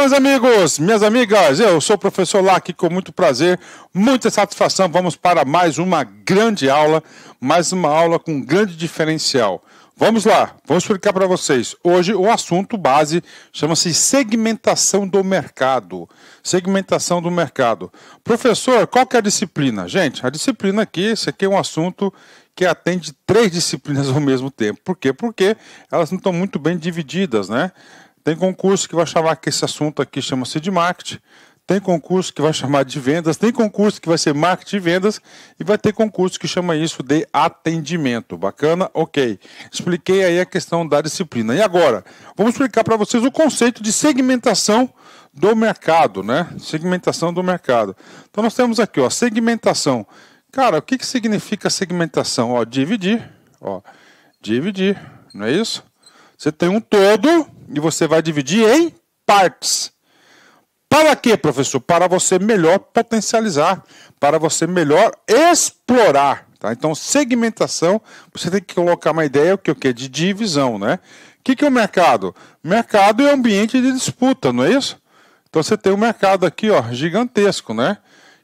meus amigos, minhas amigas, eu sou o professor aqui com muito prazer, muita satisfação. Vamos para mais uma grande aula, mais uma aula com um grande diferencial. Vamos lá, vamos explicar para vocês. Hoje o assunto base chama-se segmentação do mercado. Segmentação do mercado. Professor, qual que é a disciplina? Gente, a disciplina aqui, isso aqui é um assunto que atende três disciplinas ao mesmo tempo. Por quê? Porque elas não estão muito bem divididas, né? Tem concurso que vai chamar que esse assunto aqui chama-se de marketing. Tem concurso que vai chamar de vendas, tem concurso que vai ser marketing e vendas e vai ter concurso que chama isso de atendimento. Bacana? OK. Expliquei aí a questão da disciplina. E agora, vamos explicar para vocês o conceito de segmentação do mercado, né? Segmentação do mercado. Então nós temos aqui, ó, segmentação. Cara, o que, que significa segmentação? Ó, dividir, ó, dividir, não é isso? Você tem um todo, e você vai dividir em partes. Para quê, professor? Para você melhor potencializar, para você melhor explorar. Tá? Então, segmentação, você tem que colocar uma ideia que o que de divisão, né? O que, que é o mercado? Mercado é um ambiente de disputa, não é isso? Então você tem um mercado aqui, ó, gigantesco, né?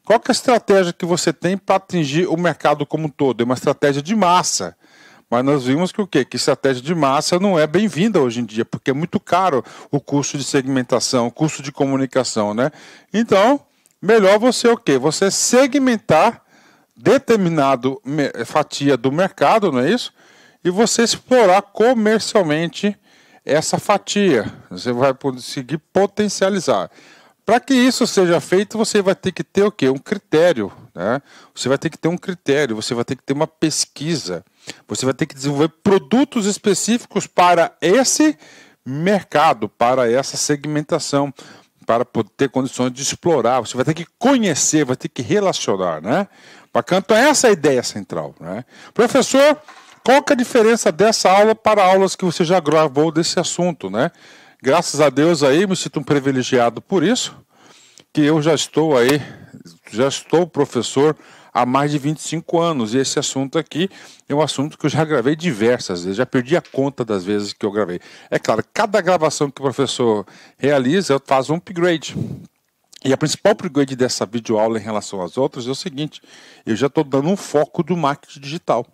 Qual que é a estratégia que você tem para atingir o mercado como um todo? É uma estratégia de massa. Mas nós vimos que o quê? Que estratégia de massa não é bem-vinda hoje em dia, porque é muito caro o custo de segmentação, o custo de comunicação, né? Então, melhor você o quê? Você segmentar determinado eh, fatia do mercado, não é isso? E você explorar comercialmente essa fatia. Você vai conseguir potencializar. Para que isso seja feito, você vai ter que ter o quê? Um critério, né? Você vai ter que ter um critério, você vai ter que ter uma pesquisa. Você vai ter que desenvolver produtos específicos para esse mercado, para essa segmentação, para poder ter condições de explorar. Você vai ter que conhecer, vai ter que relacionar, né? Bacana, então essa é a ideia central, né? Professor, qual que é a diferença dessa aula para aulas que você já gravou desse assunto, né? Graças a Deus aí, me sinto um privilegiado por isso, que eu já estou aí, já estou professor há mais de 25 anos. E esse assunto aqui é um assunto que eu já gravei diversas vezes, já perdi a conta das vezes que eu gravei. É claro, cada gravação que o professor realiza, eu faço um upgrade. E a principal upgrade dessa videoaula em relação às outras é o seguinte: eu já estou dando um foco do marketing digital.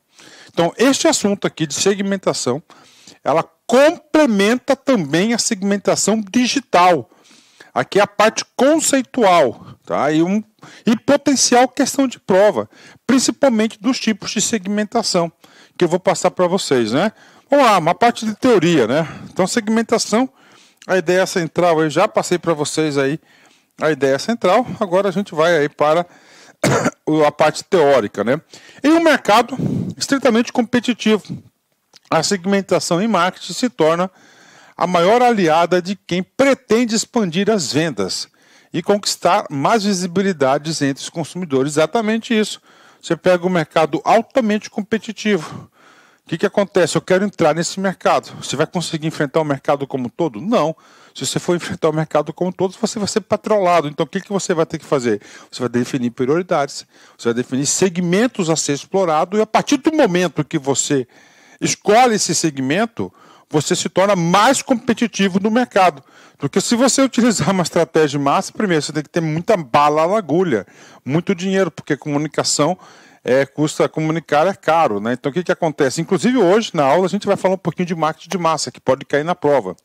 Então, este assunto aqui de segmentação, ela complementa também a segmentação digital. Aqui é a parte conceitual. Tá? E, um, e potencial questão de prova, principalmente dos tipos de segmentação, que eu vou passar para vocês. Né? Vamos lá, uma parte de teoria. Né? Então, segmentação, a ideia central, eu já passei para vocês aí a ideia central, agora a gente vai aí para a parte teórica. Né? Em um mercado estritamente competitivo, a segmentação em marketing se torna a maior aliada de quem pretende expandir as vendas e conquistar mais visibilidades entre os consumidores. Exatamente isso. Você pega um mercado altamente competitivo. O que, que acontece? Eu quero entrar nesse mercado. Você vai conseguir enfrentar o mercado como um todo? Não. Se você for enfrentar o mercado como um todo, você vai ser patrolado. Então, o que, que você vai ter que fazer? Você vai definir prioridades, você vai definir segmentos a ser explorado, e a partir do momento que você escolhe esse segmento, você se torna mais competitivo no mercado. Porque se você utilizar uma estratégia de massa, primeiro você tem que ter muita bala na agulha, muito dinheiro, porque comunicação é, custa comunicar é caro, né? Então o que, que acontece? Inclusive hoje na aula a gente vai falar um pouquinho de marketing de massa, que pode cair na prova.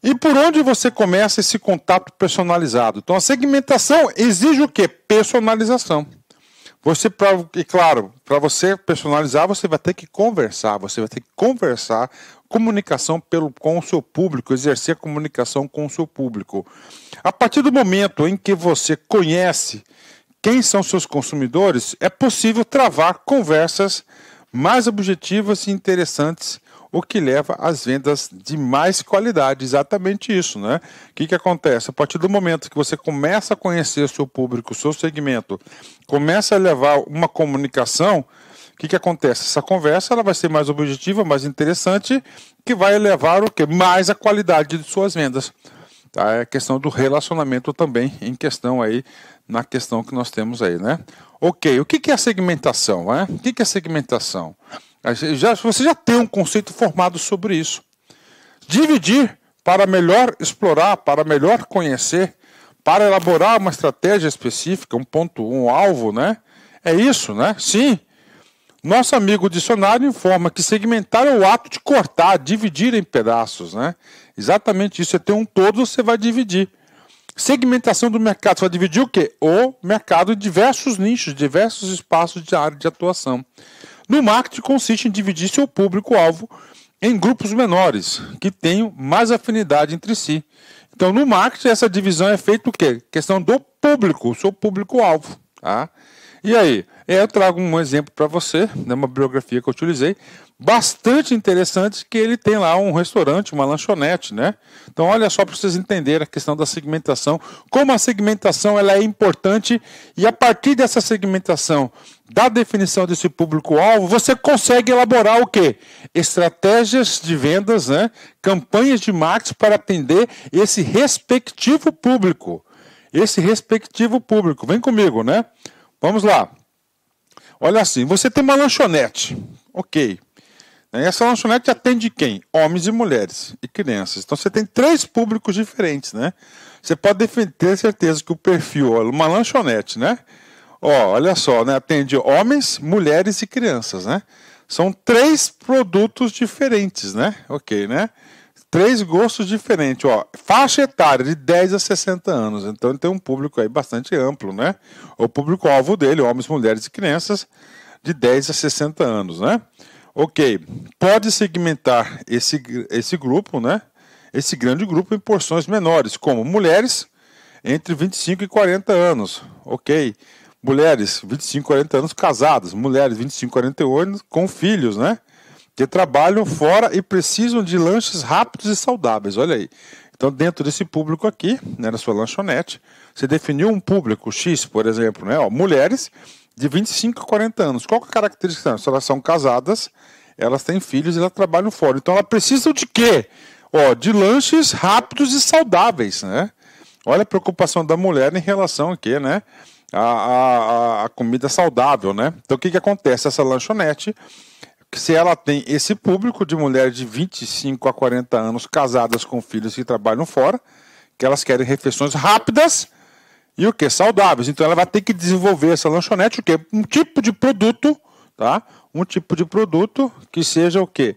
E por onde você começa esse contato personalizado? Então a segmentação exige o quê? Personalização. Você, pra, e claro, para você personalizar, você vai ter que conversar, você vai ter que conversar, comunicação pelo, com o seu público, exercer comunicação com o seu público. A partir do momento em que você conhece quem são seus consumidores, é possível travar conversas mais objetivas e interessantes o que leva às vendas de mais qualidade. Exatamente isso, né? O que, que acontece? A partir do momento que você começa a conhecer o seu público, o seu segmento, começa a levar uma comunicação, o que, que acontece? Essa conversa ela vai ser mais objetiva, mais interessante, que vai levar o que? Mais a qualidade de suas vendas. Tá? É questão do relacionamento também, em questão aí, na questão que nós temos aí, né? Ok, o que, que é segmentação? Né? O que, que é segmentação? Já, você já tem um conceito formado sobre isso. Dividir para melhor explorar, para melhor conhecer, para elaborar uma estratégia específica, um ponto, um alvo, né? É isso, né? Sim. Nosso amigo dicionário informa que segmentar é o ato de cortar, dividir em pedaços, né? Exatamente isso. Você tem um todo, você vai dividir. Segmentação do mercado, você vai dividir o quê? O mercado em diversos nichos, diversos espaços de área de atuação. No marketing consiste em dividir seu público-alvo em grupos menores, que tenham mais afinidade entre si. Então, no marketing, essa divisão é feita o quê? Questão do público, seu público-alvo. Tá? E aí, eu trago um exemplo para você, né, uma biografia que eu utilizei, bastante interessante, que ele tem lá um restaurante, uma lanchonete, né? Então, olha só para vocês entenderem a questão da segmentação, como a segmentação ela é importante e a partir dessa segmentação, da definição desse público-alvo, você consegue elaborar o quê? Estratégias de vendas, né? Campanhas de marketing para atender esse respectivo público. Esse respectivo público. Vem comigo, né? Vamos lá. Olha assim, você tem uma lanchonete. Ok. Né, essa lanchonete atende quem? Homens e mulheres e crianças. Então você tem três públicos diferentes, né? Você pode ter certeza que o perfil, uma lanchonete, né? Ó, olha só, né? Atende homens, mulheres e crianças, né? São três produtos diferentes, né? Ok, né? três gostos diferentes, ó. Faixa etária de 10 a 60 anos. Então ele tem um público aí bastante amplo, né? O público-alvo dele, homens, mulheres e crianças, de 10 a 60 anos, né? Ok. Pode segmentar esse, esse grupo, né? Esse grande grupo em porções menores, como mulheres entre 25 e 40 anos. Ok. Mulheres 25 e 40 anos casadas, mulheres 25 e 48 anos, com filhos, né? que trabalham fora e precisam de lanches rápidos e saudáveis. Olha aí. Então, dentro desse público aqui, né, na sua lanchonete, você definiu um público X, por exemplo, né, ó, mulheres de 25 a 40 anos. Qual é a característica? Se elas são casadas, elas têm filhos e elas trabalham fora. Então, elas precisam de quê? Ó, de lanches rápidos e saudáveis, né? Olha a preocupação da mulher em relação aqui, né? A, a, a comida saudável, né? Então, o que, que acontece? Essa lanchonete, que se ela tem esse público de mulheres de 25 a 40 anos casadas com filhos que trabalham fora, que elas querem refeições rápidas e o que? Saudáveis. Então ela vai ter que desenvolver essa lanchonete, o que? Um tipo de produto, tá? Um tipo de produto que seja o que?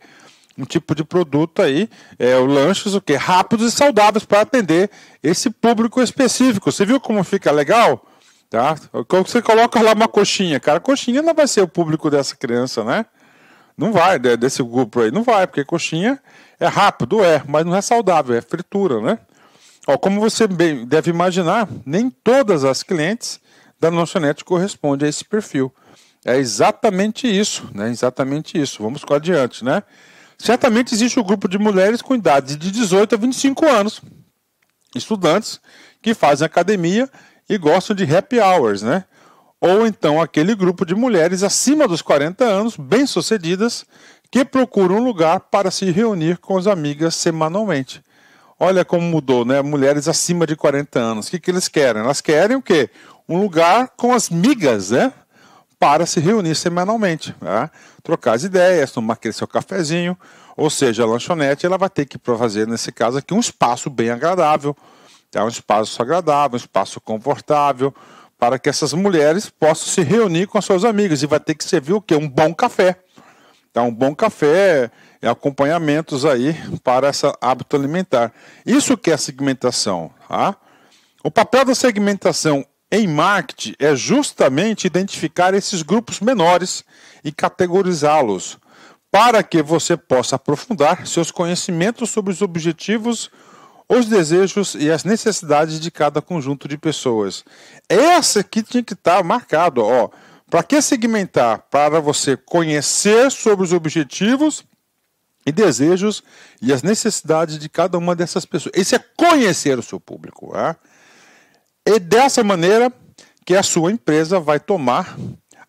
Um tipo de produto aí, é, o lanches, o que? Rápidos e saudáveis para atender esse público específico. Você viu como fica legal? Tá? Você coloca lá uma coxinha, cara, coxinha não vai ser o público dessa criança, né? Não vai, desse grupo aí, não vai, porque coxinha é rápido, é, mas não é saudável, é fritura, né? Ó, como você bem deve imaginar, nem todas as clientes da lanchonete correspondem a esse perfil. É exatamente isso, né? Exatamente isso. Vamos com adiante, né? Certamente existe o um grupo de mulheres com idade de 18 a 25 anos, estudantes que fazem academia e gostam de happy hours, né? ou então aquele grupo de mulheres acima dos 40 anos, bem-sucedidas, que procuram um lugar para se reunir com as amigas semanalmente. Olha como mudou, né? Mulheres acima de 40 anos. O que, que eles querem? Elas querem o quê? Um lugar com as migas, né? Para se reunir semanalmente, né? trocar as ideias, tomar aquele seu cafezinho. Ou seja, a lanchonete ela vai ter que fazer, nesse caso aqui, um espaço bem agradável. É um espaço agradável, um espaço confortável, para que essas mulheres possam se reunir com as suas amigas. E vai ter que servir o quê? Um bom café. Então, um bom café, acompanhamentos aí para esse hábito alimentar. Isso que é segmentação. Tá? O papel da segmentação em marketing é justamente identificar esses grupos menores e categorizá-los, para que você possa aprofundar seus conhecimentos sobre os objetivos os desejos e as necessidades de cada conjunto de pessoas. Essa aqui tinha que estar tá marcado, ó. Para que segmentar? Para você conhecer sobre os objetivos e desejos e as necessidades de cada uma dessas pessoas. Esse é conhecer o seu público, É? E dessa maneira que a sua empresa vai tomar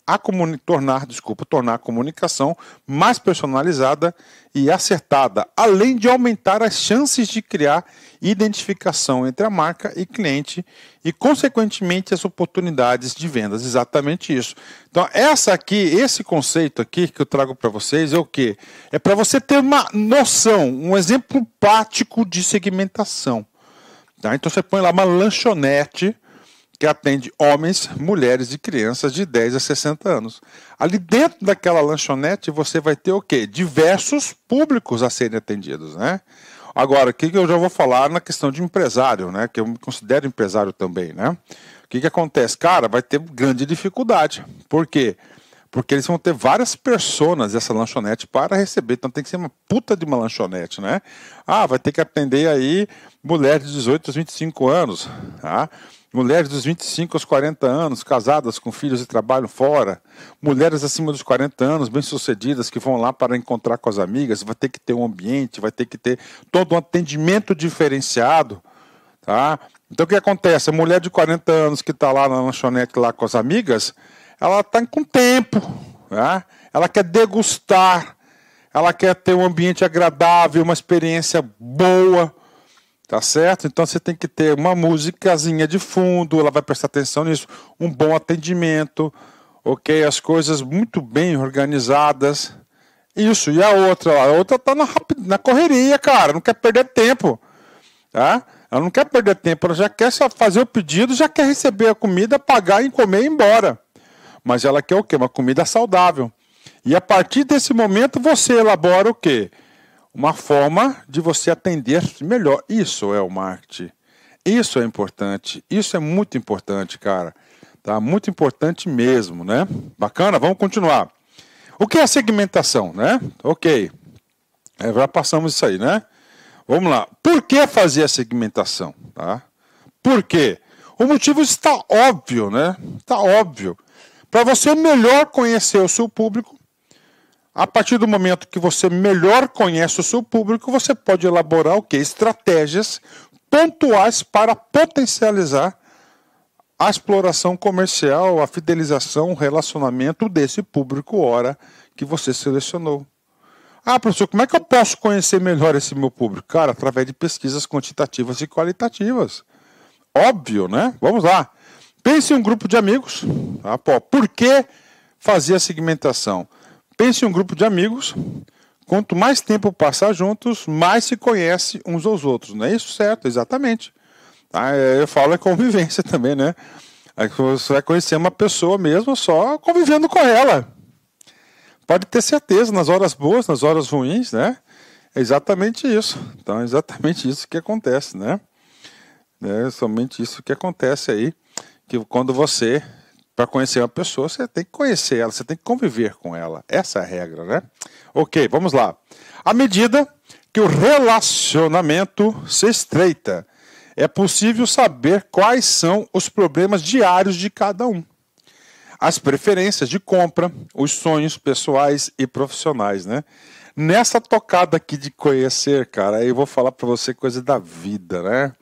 a tornar, desculpa, tornar a comunicação mais personalizada e acertada, além de aumentar as chances de criar identificação entre a marca e cliente e, consequentemente, as oportunidades de vendas. Exatamente isso. Então, essa aqui, esse conceito aqui que eu trago para vocês é o que é para você ter uma noção, um exemplo prático de segmentação. Tá? Então, você põe lá uma lanchonete que atende homens, mulheres e crianças de 10 a 60 anos. Ali dentro daquela lanchonete você vai ter o quê? Diversos públicos a serem atendidos, né? Agora, o que eu já vou falar na questão de empresário, né? Que eu me considero empresário também, né? O que, que acontece? Cara, vai ter grande dificuldade. Por quê? Porque eles vão ter várias pessoas essa lanchonete para receber. Então tem que ser uma puta de uma lanchonete, né? Ah, vai ter que atender aí mulher de 18 a 25 anos, tá? mulheres dos 25 aos 40 anos, casadas com filhos e trabalham fora, mulheres acima dos 40 anos, bem-sucedidas, que vão lá para encontrar com as amigas, vai ter que ter um ambiente, vai ter que ter todo um atendimento diferenciado, tá? Então o que acontece? A mulher de 40 anos que está lá na lanchonete lá com as amigas, ela está com tempo, tá? ela quer degustar, ela quer ter um ambiente agradável, uma experiência boa, Tá certo? Então você tem que ter uma musicazinha de fundo, ela vai prestar atenção nisso, um bom atendimento, ok? As coisas muito bem organizadas. Isso, e a outra? A outra tá na, na correria, cara, não quer perder tempo, tá? Ela não quer perder tempo, ela já quer fazer o pedido, já quer receber a comida, pagar e comer e ir embora. Mas ela quer o quê? Uma comida saudável. E a partir desse momento você elabora o quê? uma forma de você atender melhor. Isso é o marketing. Isso é importante. Isso é muito importante, cara. Tá muito importante mesmo, né? Bacana, vamos continuar. O que é segmentação, né? OK. É, já passamos isso aí, né? Vamos lá. Por que fazer a segmentação, tá? Por quê? O motivo está óbvio, né? Está óbvio. Para você melhor conhecer o seu público, a partir do momento que você melhor conhece o seu público, você pode elaborar o que? Estratégias pontuais para potencializar a exploração comercial, a fidelização, o relacionamento desse público hora que você selecionou. Ah, professor, como é que eu posso conhecer melhor esse meu público? Cara, através de pesquisas quantitativas e qualitativas. Óbvio, né? Vamos lá. Pense em um grupo de amigos. Tá? Por que fazer a segmentação? Pense em um grupo de amigos. Quanto mais tempo passar juntos, mais se conhece uns aos outros. Não é isso certo? Exatamente. Tá, é, eu falo é convivência também, né? Aí é você vai conhecer uma pessoa mesmo só convivendo com ela. Pode ter certeza, nas horas boas, nas horas ruins, né? É exatamente isso. Então, é exatamente isso que acontece, né? É somente isso que acontece aí, que quando você para conhecer uma pessoa, você tem que conhecer ela, você tem que conviver com ela. Essa é a regra, né? Ok, vamos lá. À medida que o relacionamento se estreita, é possível saber quais são os problemas diários de cada um. As preferências de compra, os sonhos pessoais e profissionais, né? Nessa tocada aqui de conhecer, cara, aí eu vou falar para você coisa da vida, né?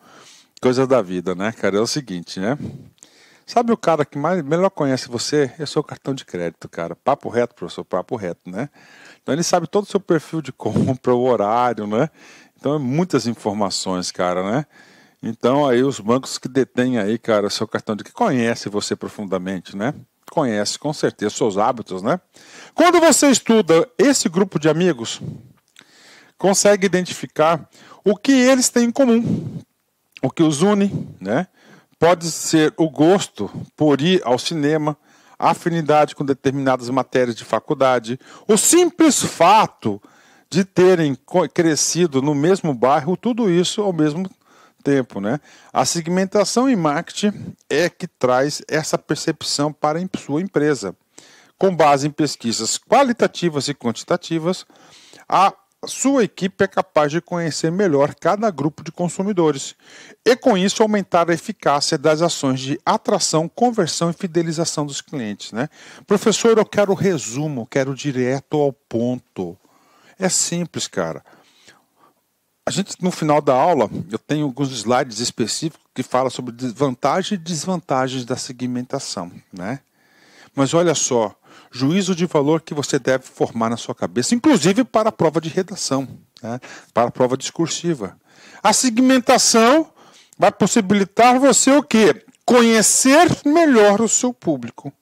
Coisa da vida, né, cara? É o seguinte, né? Sabe o cara que mais, melhor conhece você? É o seu cartão de crédito, cara. Papo reto, professor, papo reto, né? Então ele sabe todo o seu perfil de compra, o horário, né? Então é muitas informações, cara, né? Então aí os bancos que detêm aí, cara, o seu cartão de que conhece você profundamente, né? Conhece com certeza seus hábitos, né? Quando você estuda esse grupo de amigos, consegue identificar o que eles têm em comum, o que os une, né? Pode ser o gosto por ir ao cinema, a afinidade com determinadas matérias de faculdade, o simples fato de terem crescido no mesmo bairro, tudo isso ao mesmo tempo, né? A segmentação em marketing é que traz essa percepção para a sua empresa. Com base em pesquisas qualitativas e quantitativas, a sua equipe é capaz de conhecer melhor cada grupo de consumidores e, com isso, aumentar a eficácia das ações de atração, conversão e fidelização dos clientes. Né? Professor, eu quero resumo, quero direto ao ponto. É simples, cara. A gente, no final da aula, eu tenho alguns slides específicos que falam sobre vantagens e desvantagens da segmentação. Né? Mas olha só, juízo de valor que você deve formar na sua cabeça, inclusive para a prova de redação, né? para a prova discursiva. A segmentação vai possibilitar você o quê? Conhecer melhor o seu público.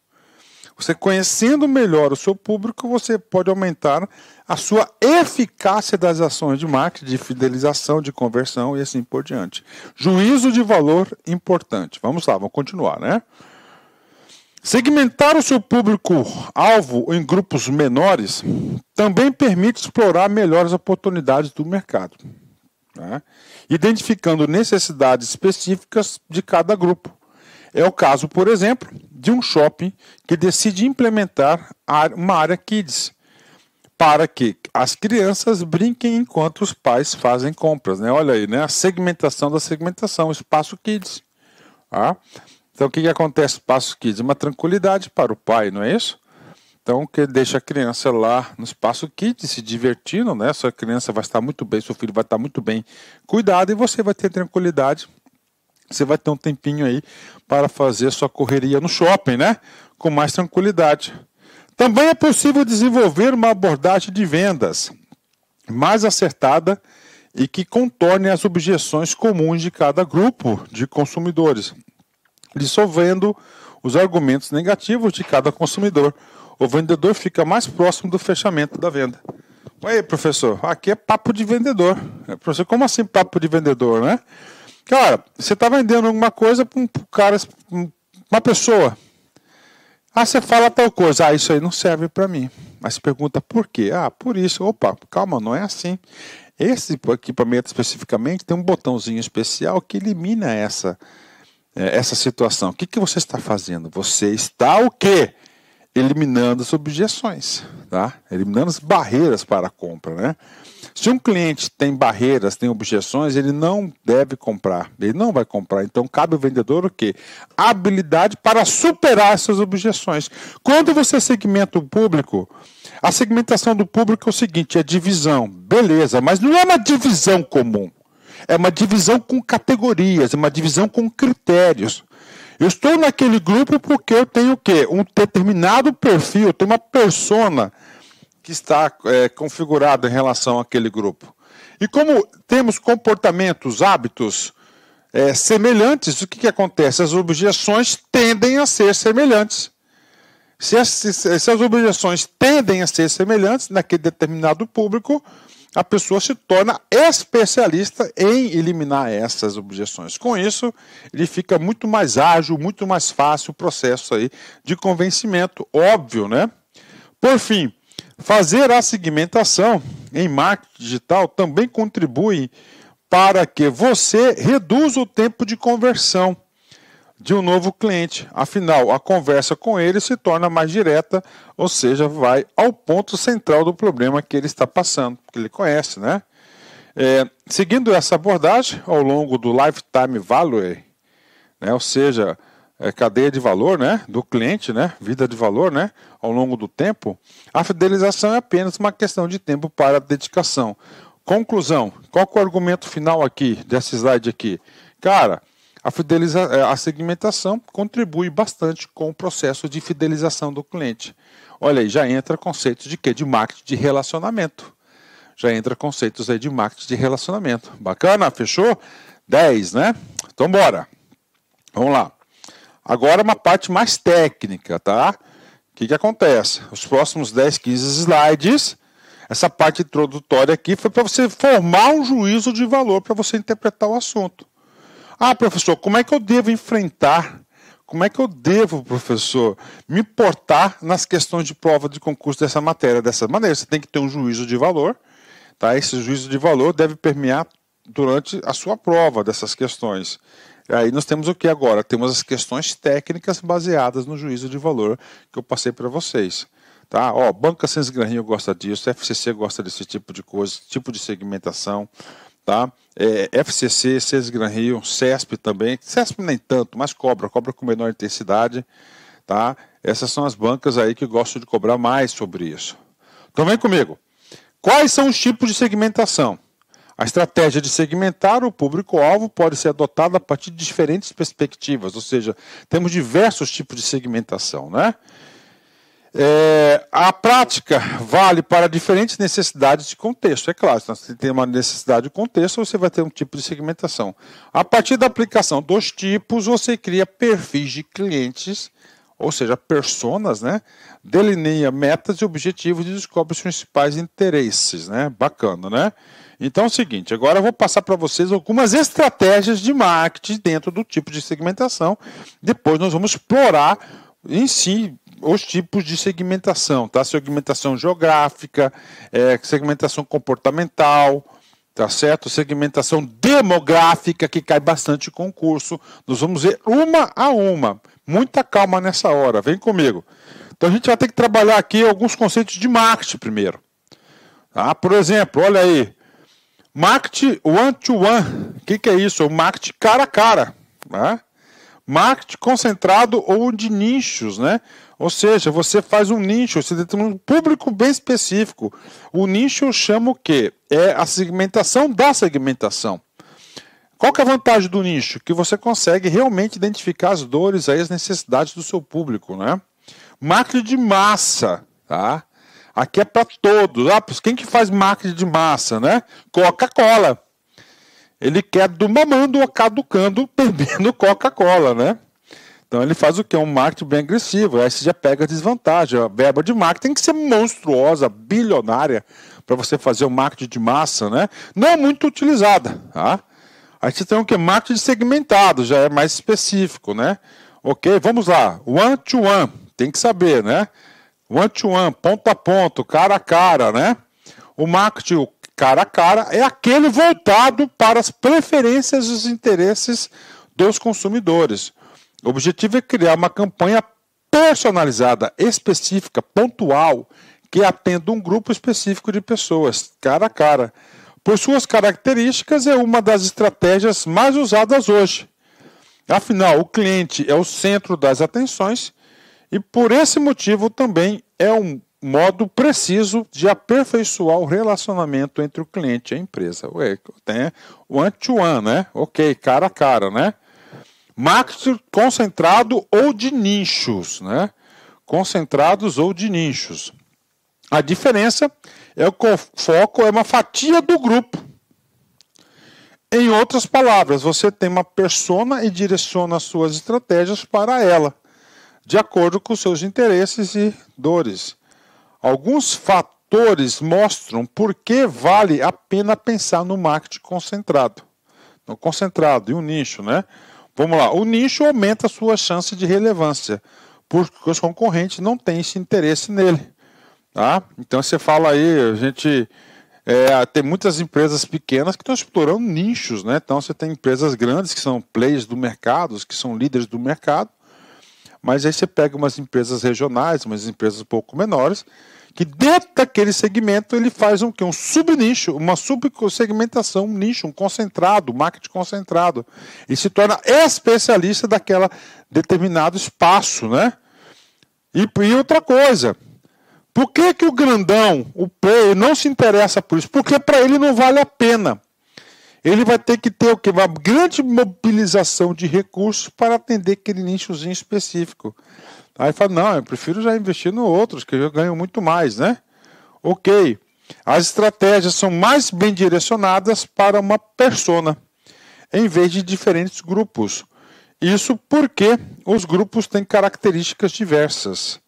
Você conhecendo melhor o seu público, você pode aumentar a sua eficácia das ações de marketing, de fidelização, de conversão e assim por diante. Juízo de valor importante. Vamos lá, vamos continuar, né? Segmentar o seu público-alvo em grupos menores também permite explorar melhores oportunidades do mercado, né? identificando necessidades específicas de cada grupo. É o caso, por exemplo, de um shopping que decide implementar uma área kids para que as crianças brinquem enquanto os pais fazem compras. Né? Olha aí, né? a segmentação da segmentação, espaço kids. Tá? Então o que, que acontece? espaço Kids, uma tranquilidade para o pai, não é isso? Então, que deixa a criança lá no espaço kids se divertindo, né? Sua criança vai estar muito bem, seu filho vai estar muito bem cuidado e você vai ter tranquilidade. Você vai ter um tempinho aí para fazer sua correria no shopping, né? Com mais tranquilidade. Também é possível desenvolver uma abordagem de vendas mais acertada e que contorne as objeções comuns de cada grupo de consumidores dissolvendo os argumentos negativos de cada consumidor. O vendedor fica mais próximo do fechamento da venda. Aí, professor, aqui é papo de vendedor. É, professor, como assim papo de vendedor, né? Cara, você está vendendo alguma coisa para um cara, uma pessoa. Ah, você fala tal coisa. Ah, isso aí não serve para mim. Mas pergunta por quê? Ah, por isso. Opa, calma, não é assim. Esse equipamento especificamente tem um botãozinho especial que elimina essa é, essa situação. O que, que você está fazendo? Você está o quê? Eliminando as objeções, tá? Eliminando as barreiras para a compra, né? Se um cliente tem barreiras, tem objeções, ele não deve comprar, ele não vai comprar. Então cabe ao vendedor o quê? A habilidade para superar essas objeções. Quando você é segmenta o público, a segmentação do público é o seguinte: é divisão, beleza, mas não é uma divisão comum. É uma divisão com categorias, é uma divisão com critérios. Eu estou naquele grupo porque eu tenho o quê? Um determinado perfil, eu tenho uma persona que está é, configurada em relação àquele grupo. E como temos comportamentos, hábitos é, semelhantes, o que, que acontece? As objeções tendem a ser semelhantes. Se as, se as objeções tendem a ser semelhantes naquele determinado público, a pessoa se torna especialista em eliminar essas objeções. Com isso, ele fica muito mais ágil, muito mais fácil o processo aí de convencimento, óbvio, né? Por fim, fazer a segmentação em marketing digital também contribui para que você reduza o tempo de conversão de um novo cliente. Afinal, a conversa com ele se torna mais direta, ou seja, vai ao ponto central do problema que ele está passando, que ele conhece, né? É, seguindo essa abordagem ao longo do lifetime value, né, ou seja, é, cadeia de valor, né, do cliente, né, vida de valor, né, ao longo do tempo, a fidelização é apenas uma questão de tempo para dedicação. Conclusão, qual é o argumento final aqui dessa slide aqui? Cara, a, eh, a segmentação contribui bastante com o processo de fidelização do cliente. Olha aí, já entra conceitos de quê? De marketing de relacionamento. Já entra conceitos aí de marketing de relacionamento. Bacana? Fechou? 10, né? Então bora. Vamos lá. Agora uma parte mais técnica, tá? O que, que acontece? Os próximos 10, 15 slides essa parte introdutória aqui foi para você formar um juízo de valor para você interpretar o assunto. Ah, professor, como é que eu devo enfrentar? Como é que eu devo, professor, me portar nas questões de prova de concurso dessa matéria? Dessa maneira, você tem que ter um juízo de valor, tá? Esse juízo de valor deve permear durante a sua prova dessas questões. Aí nós temos o que agora? Temos as questões técnicas baseadas no juízo de valor que eu passei para vocês. Tá? Ó, Banca Sans Granrio gosta disso, FCC gosta desse tipo de coisa, tipo de segmentação tá? É, FCC, CES Gran Rio, CESP também, CESP nem tanto, mas cobra, cobra com menor intensidade, tá? Essas são as bancas aí que gostam de cobrar mais sobre isso. Então vem comigo. Quais são os tipos de segmentação? A estratégia de segmentar o público-alvo pode ser adotada a partir de diferentes perspectivas, ou seja, temos diversos tipos de segmentação, né? É, a prática vale para diferentes necessidades de contexto, é claro. Então, se tem uma necessidade de contexto, você vai ter um tipo de segmentação. A partir da aplicação dos tipos, você cria perfis de clientes, ou seja, personas, né? Delineia metas e objetivos e descobre os principais interesses, né? Bacana, né? Então é o seguinte, agora eu vou passar para vocês algumas estratégias de marketing dentro do tipo de segmentação. Depois nós vamos explorar em si os tipos de segmentação, tá? Segmentação geográfica, é, segmentação comportamental, tá certo? Segmentação demográfica, que cai bastante concurso. Nós vamos ver uma a uma. Muita calma nessa hora, vem comigo. Então a gente vai ter que trabalhar aqui alguns conceitos de marketing primeiro. Tá? Por exemplo, olha aí. Marketing one-to-one. -one. O que, que é isso? É o marketing cara a cara. Né? Marketing concentrado ou de nichos, né? Ou seja, você faz um nicho, você tem um público bem específico. O nicho eu chamo o quê? É a segmentação da segmentação. Qual que é a vantagem do nicho? Que você consegue realmente identificar as dores e as necessidades do seu público, né? Marketing de massa, tá? Aqui é para todos. Ah, quem que faz marketing de massa, né? Coca-Cola. Ele quer do mamando a caducando bebendo Coca-Cola, né? Então ele faz o que? Um marketing bem agressivo. Aí você já pega a desvantagem. A verba de marketing tem que ser monstruosa, bilionária, para você fazer o um marketing de massa, né? Não é muito utilizada. Tá? Aí você tem o que? Marketing segmentado, já é mais específico, né? Ok, vamos lá. One to one, tem que saber, né? One to one, ponto a ponto, cara a cara, né? O marketing cara a cara é aquele voltado para as preferências e os interesses dos consumidores. O objetivo é criar uma campanha personalizada, específica, pontual, que atenda um grupo específico de pessoas, cara a cara. Por suas características, é uma das estratégias mais usadas hoje. Afinal, o cliente é o centro das atenções e, por esse motivo, também é um modo preciso de aperfeiçoar o relacionamento entre o cliente e a empresa. Ué, tem o one-to-one, -one, né? Ok, cara a cara, né? Marketing concentrado ou de nichos, né? Concentrados ou de nichos. A diferença é que o foco é uma fatia do grupo. Em outras palavras, você tem uma persona e direciona suas estratégias para ela, de acordo com seus interesses e dores. Alguns fatores mostram por que vale a pena pensar no marketing concentrado. no concentrado e um nicho, né? Vamos lá, o nicho aumenta a sua chance de relevância, porque os concorrentes não têm esse interesse nele. Tá? Então você fala aí, a gente é, tem muitas empresas pequenas que estão explorando nichos, né? Então você tem empresas grandes que são players do mercado, que são líderes do mercado, mas aí você pega umas empresas regionais, umas empresas um pouco menores, que dentro daquele segmento ele faz um que um subnicho, uma subsegmentação, um nicho, um concentrado, um marketing concentrado, e se torna especialista daquela determinado espaço, né? E, e outra coisa, por que, que o grandão, o pé, não se interessa por isso? Porque para ele não vale a pena. Ele vai ter que ter o que? Uma grande mobilização de recursos para atender aquele nichozinho específico. Aí fala, não, eu prefiro já investir no outros, que eu ganho muito mais, né? Ok. As estratégias são mais bem direcionadas para uma persona, em vez de diferentes grupos. Isso porque os grupos têm características diversas.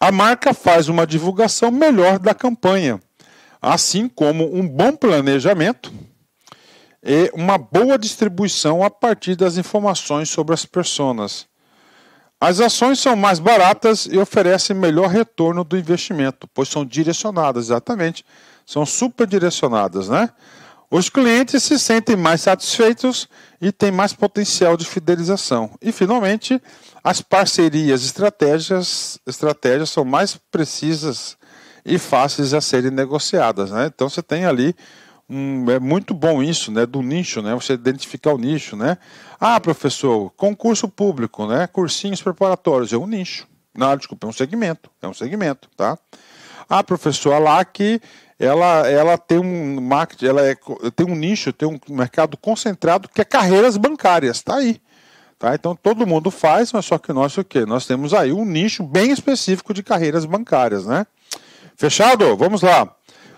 A marca faz uma divulgação melhor da campanha, assim como um bom planejamento e uma boa distribuição a partir das informações sobre as pessoas. As ações são mais baratas e oferecem melhor retorno do investimento, pois são direcionadas, exatamente. São super direcionadas, né? Os clientes se sentem mais satisfeitos e têm mais potencial de fidelização. E, finalmente, as parcerias estratégias, estratégias são mais precisas e fáceis a serem negociadas. Né? Então, você tem ali Hum, é muito bom isso, né, do nicho, né, você identificar o nicho, né? Ah, professor, concurso público, né, cursinhos preparatórios, é um nicho. Não, desculpa, é um segmento, é um segmento, tá? Ah, professor, a LAC, ela, ela tem um marketing, ela é, tem um nicho, tem um mercado concentrado que é carreiras bancárias, tá aí. Tá? Então todo mundo faz, mas só que nós o quê? Nós temos aí um nicho bem específico de carreiras bancárias, né? Fechado? Vamos lá.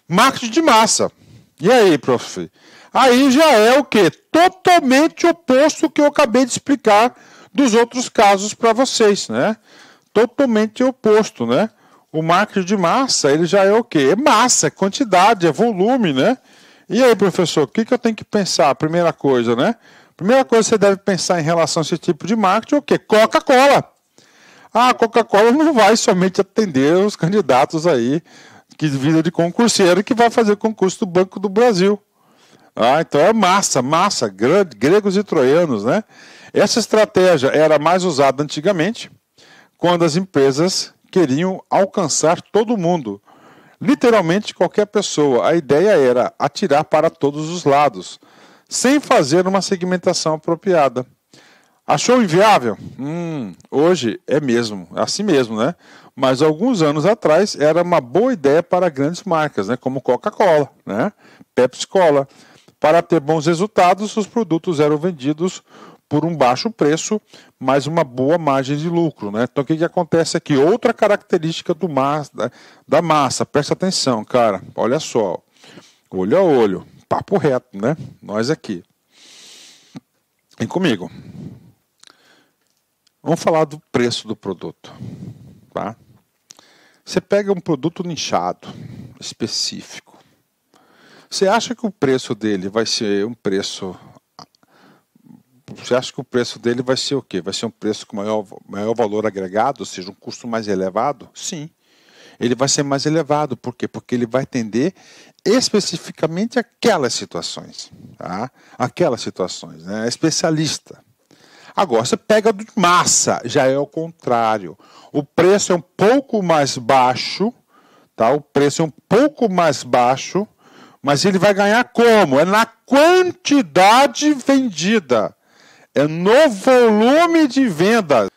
Marketing de massa. E aí, prof? Aí já é o que? Totalmente oposto que eu acabei de explicar dos outros casos para vocês, né? Totalmente oposto, né? O marketing de massa, ele já é o que? É massa, é quantidade, é volume, né? E aí, professor, o que, que eu tenho que pensar? Primeira coisa, né? Primeira coisa que você deve pensar em relação a esse tipo de marketing é o quê? Coca-Cola. Ah, a Coca-Cola não vai somente atender os candidatos aí que vive de concurseiro que vai fazer concurso do Banco do Brasil. Ah, então é massa, massa, grande, gregos e troianos, né? Essa estratégia era mais usada antigamente, quando as empresas queriam alcançar todo mundo, literalmente qualquer pessoa. A ideia era atirar para todos os lados, sem fazer uma segmentação apropriada. Achou inviável? Hum, hoje é mesmo, é assim mesmo, né? mas alguns anos atrás era uma boa ideia para grandes marcas, né, como Coca-Cola, né, Pepsi Cola. Para ter bons resultados, os produtos eram vendidos por um baixo preço, mas uma boa margem de lucro. Né? Então o que, que acontece aqui? Outra característica do massa, da, da massa, presta atenção, cara. Olha só, olho a olho, papo reto, né? Nós aqui. Vem comigo. Vamos falar do preço do produto. Tá? Você pega um produto nichado, específico. Você acha que o preço dele vai ser um preço. Você acha que o preço dele vai ser o quê? Vai ser um preço com maior, maior valor agregado, ou seja, um custo mais elevado? Sim. Ele vai ser mais elevado. Por quê? Porque ele vai atender especificamente aquelas situações. Tá? Aquelas situações. Né? É especialista. Agora, você pega de massa, já é o contrário. O preço é um pouco mais baixo, tá? O preço é um pouco mais baixo, mas ele vai ganhar como? É na quantidade vendida, é no volume de vendas.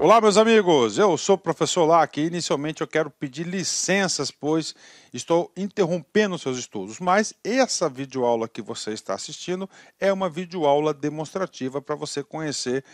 Olá, meus amigos. Eu sou o professor Lac e inicialmente eu quero pedir licenças, pois estou interrompendo seus estudos, mas essa videoaula que você está assistindo é uma videoaula demonstrativa para você conhecer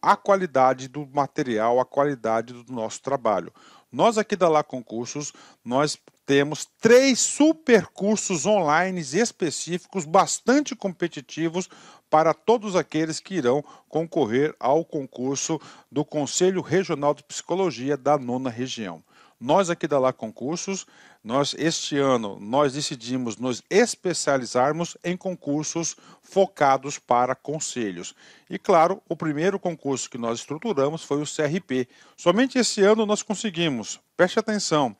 a qualidade do material, a qualidade do nosso trabalho. Nós aqui da Lá Concursos, nós temos três super cursos online específicos bastante competitivos para todos aqueles que irão concorrer ao concurso do Conselho Regional de Psicologia da nona região. Nós aqui da Lá Concursos, nós este ano nós decidimos nos especializarmos em concursos focados para conselhos. E claro, o primeiro concurso que nós estruturamos foi o CRP. Somente esse ano nós conseguimos, preste atenção,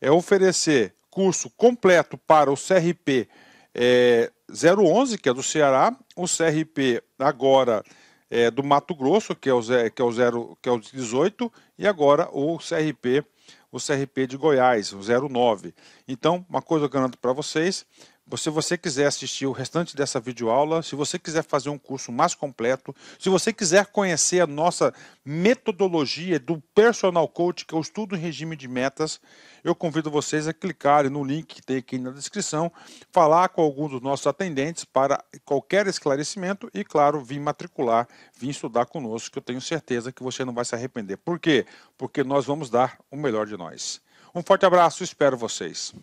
é oferecer curso completo para o CRP é, 011, que é do Ceará, o CRP agora é, do Mato Grosso, que é, o, que, é o 0, que é o 18, e agora o CRP, o CRP de Goiás, o 09. Então, uma coisa que eu garanto para vocês então, se você quiser assistir o restante dessa videoaula, se você quiser fazer um curso mais completo, se você quiser conhecer a nossa metodologia do Personal Coach, que é o estudo em regime de metas, eu convido vocês a clicarem no link que tem aqui na descrição, falar com algum dos nossos atendentes para qualquer esclarecimento e, claro, vir matricular, vir estudar conosco, que eu tenho certeza que você não vai se arrepender. Por quê? Porque nós vamos dar o melhor de nós. Um forte abraço, espero vocês.